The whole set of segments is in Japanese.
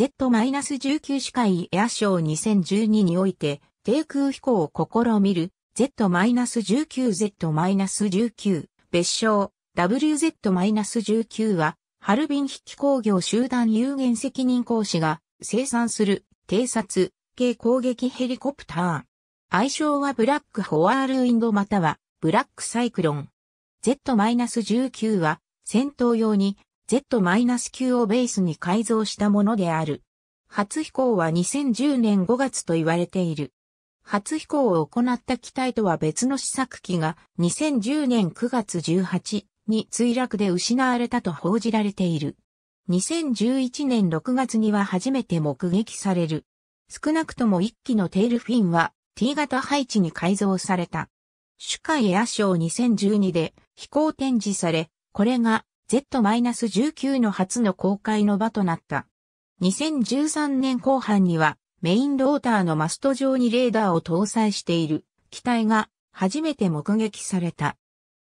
Z-19 司会エアショー2012において、低空飛行を試みる Z-19Z-19 別称 WZ-19 は、ハルビン筆記工業集団有限責任講師が生産する偵察系攻撃ヘリコプター。愛称はブラックホワールウィンドまたはブラックサイクロン。Z-19 は戦闘用に Z-9 をベースに改造したものである。初飛行は2010年5月と言われている。初飛行を行った機体とは別の試作機が2010年9月18に墜落で失われたと報じられている。2011年6月には初めて目撃される。少なくとも1機のテールフィンは T 型配置に改造された。主海エアショー2012で飛行展示され、これが Z-19 の初の公開の場となった。2013年後半にはメインローターのマスト上にレーダーを搭載している機体が初めて目撃された。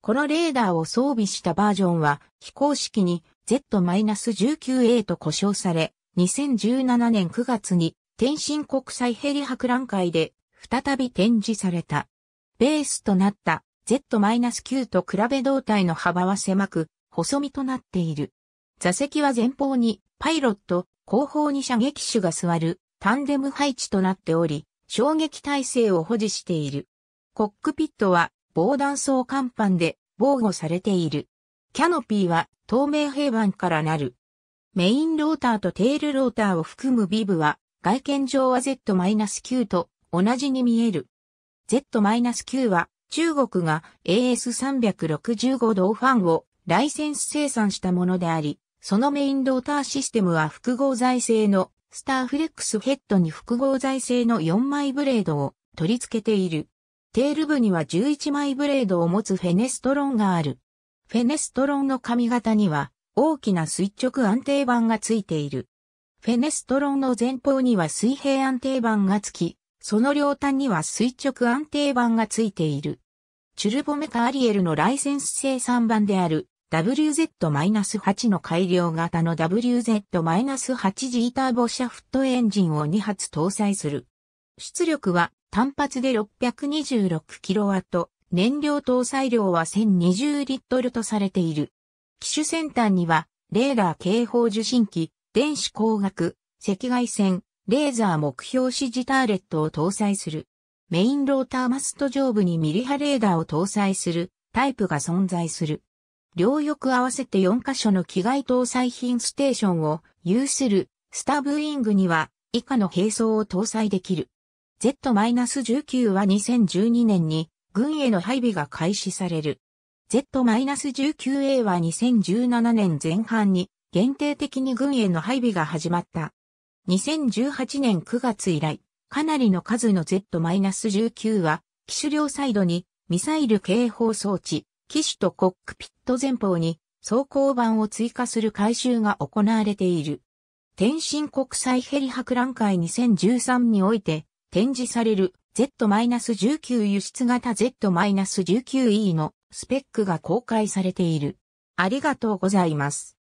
このレーダーを装備したバージョンは非公式に Z-19A と呼称され、2017年9月に天津国際ヘリ博覧会で再び展示された。ベースとなった Z-9 と比べ胴体の幅は狭く、細身となっている。座席は前方にパイロット、後方に射撃手が座るタンデム配置となっており、衝撃体制を保持している。コックピットは防弾装甲板で防護されている。キャノピーは透明平板からなる。メインローターとテールローターを含むビブは外見上は Z-9 と同じに見える。Z-9 は中国が AS365 ドーファンをライセンス生産したものであり、そのメインローターシステムは複合材製のスターフレックスヘッドに複合材製の4枚ブレードを取り付けている。テール部には11枚ブレードを持つフェネストロンがある。フェネストロンの髪型には大きな垂直安定板がついている。フェネストロンの前方には水平安定板がつき、その両端には垂直安定板がついている。チュルボメカアリエルのライセンス生産版である WZ-8 の改良型の WZ-8 ジーターボシャフトエンジンを2発搭載する。出力は単発で 626kW、燃料搭載量は1020リットルとされている。機種先端には、レーダー警報受信機、電子光学、赤外線、レーザー目標指示ターレットを搭載する。メインローターマスト上部にミリ波レーダーを搭載するタイプが存在する。両翼合わせて4カ所の機外搭載品ステーションを有するスターブウィングには以下の並走を搭載できる。Z-19 は2012年に軍への配備が開始される。Z-19A は2017年前半に限定的に軍への配備が始まった。2018年9月以来、かなりの数の Z-19 は機種両サイドにミサイル警報装置、機種とコックピット前方に走行板を追加する改修が行われている。天津国際ヘリ博覧会2013において展示される Z-19 輸出型 Z-19E のスペックが公開されている。ありがとうございます。